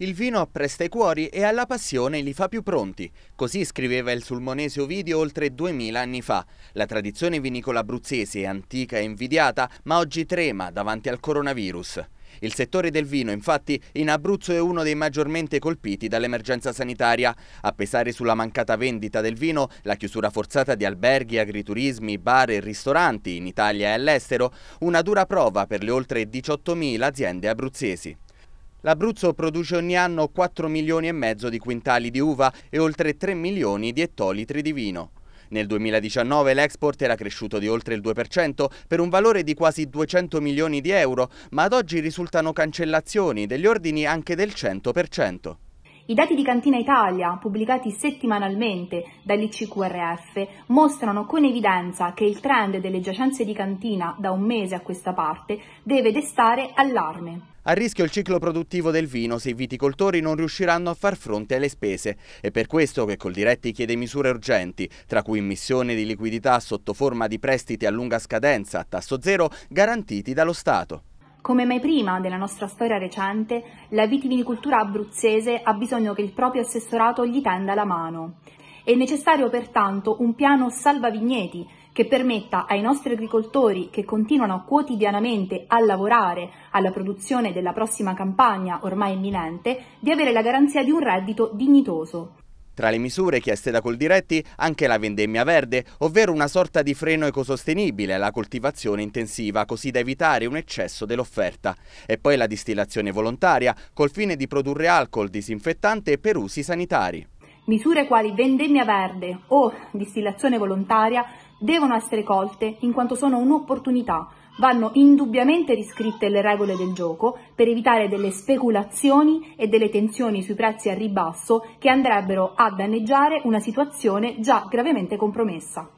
Il vino appresta i cuori e alla passione li fa più pronti. Così scriveva il sulmonese Ovidio oltre 2000 anni fa. La tradizione vinicola abruzzese è antica e invidiata, ma oggi trema davanti al coronavirus. Il settore del vino, infatti, in Abruzzo è uno dei maggiormente colpiti dall'emergenza sanitaria. A pesare sulla mancata vendita del vino, la chiusura forzata di alberghi, agriturismi, bar e ristoranti in Italia e all'estero, una dura prova per le oltre 18.000 aziende abruzzesi. L'Abruzzo produce ogni anno 4 milioni e mezzo di quintali di uva e oltre 3 milioni di ettolitri di vino. Nel 2019 l'export era cresciuto di oltre il 2% per un valore di quasi 200 milioni di euro, ma ad oggi risultano cancellazioni degli ordini anche del 100%. I dati di Cantina Italia, pubblicati settimanalmente dall'ICQRF, mostrano con evidenza che il trend delle giacenze di cantina da un mese a questa parte deve destare allarme. A rischio il ciclo produttivo del vino se i viticoltori non riusciranno a far fronte alle spese. È per questo che Coldiretti chiede misure urgenti, tra cui immissione di liquidità sotto forma di prestiti a lunga scadenza a tasso zero garantiti dallo Stato. Come mai prima della nostra storia recente, la vitivinicoltura abruzzese ha bisogno che il proprio assessorato gli tenda la mano. È necessario pertanto un piano salvavigneti che permetta ai nostri agricoltori che continuano quotidianamente a lavorare alla produzione della prossima campagna ormai imminente di avere la garanzia di un reddito dignitoso. Tra le misure chieste da Coldiretti anche la vendemmia verde, ovvero una sorta di freno ecosostenibile alla coltivazione intensiva, così da evitare un eccesso dell'offerta. E poi la distillazione volontaria, col fine di produrre alcol disinfettante per usi sanitari. Misure quali vendemmia verde o distillazione volontaria devono essere colte in quanto sono un'opportunità. Vanno indubbiamente riscritte le regole del gioco per evitare delle speculazioni e delle tensioni sui prezzi a ribasso che andrebbero a danneggiare una situazione già gravemente compromessa.